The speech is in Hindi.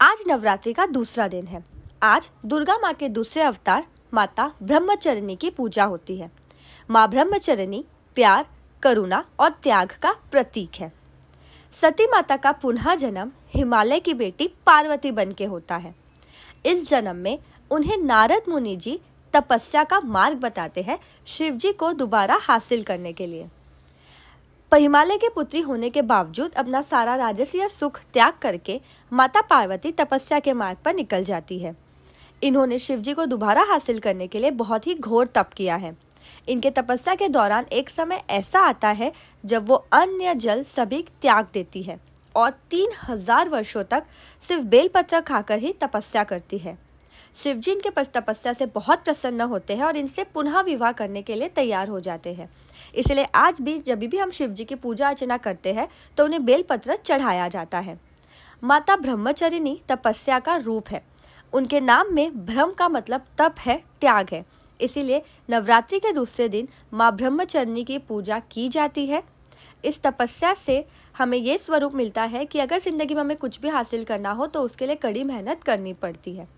आज नवरात्रि का दूसरा दिन है आज दुर्गा माँ के दूसरे अवतार माता ब्रह्मचरणी की पूजा होती है माँ ब्रह्मचरणी प्यार करुणा और त्याग का प्रतीक है सती माता का पुनः जन्म हिमालय की बेटी पार्वती बन के होता है इस जन्म में उन्हें नारद मुनि जी तपस्या का मार्ग बताते हैं शिव जी को दोबारा हासिल करने के लिए पर हिमालय के पुत्री होने के बावजूद अपना सारा राजसीय सुख त्याग करके माता पार्वती तपस्या के मार्ग पर निकल जाती है इन्होंने शिवजी को दोबारा हासिल करने के लिए बहुत ही घोर तप किया है इनके तपस्या के दौरान एक समय ऐसा आता है जब वो अन्य जल सभी त्याग देती है और तीन हजार वर्षों तक सिर्फ बेलपत्र खाकर ही तपस्या करती है शिव जी इनके तपस्या से बहुत प्रसन्न होते हैं और इनसे पुनः विवाह करने के लिए तैयार हो जाते हैं इसलिए आज भी जब भी हम शिवजी की पूजा अर्चना करते हैं तो उन्हें बेलपत्र चढ़ाया जाता है माता ब्रह्मचरिणी तपस्या का रूप है उनके नाम में ब्रह्म का मतलब तप है त्याग है इसीलिए नवरात्रि के दूसरे दिन माँ ब्रह्मचरणी की पूजा की जाती है इस तपस्या से हमें ये स्वरूप मिलता है कि अगर ज़िंदगी में हमें कुछ भी हासिल करना हो तो उसके लिए कड़ी मेहनत करनी पड़ती है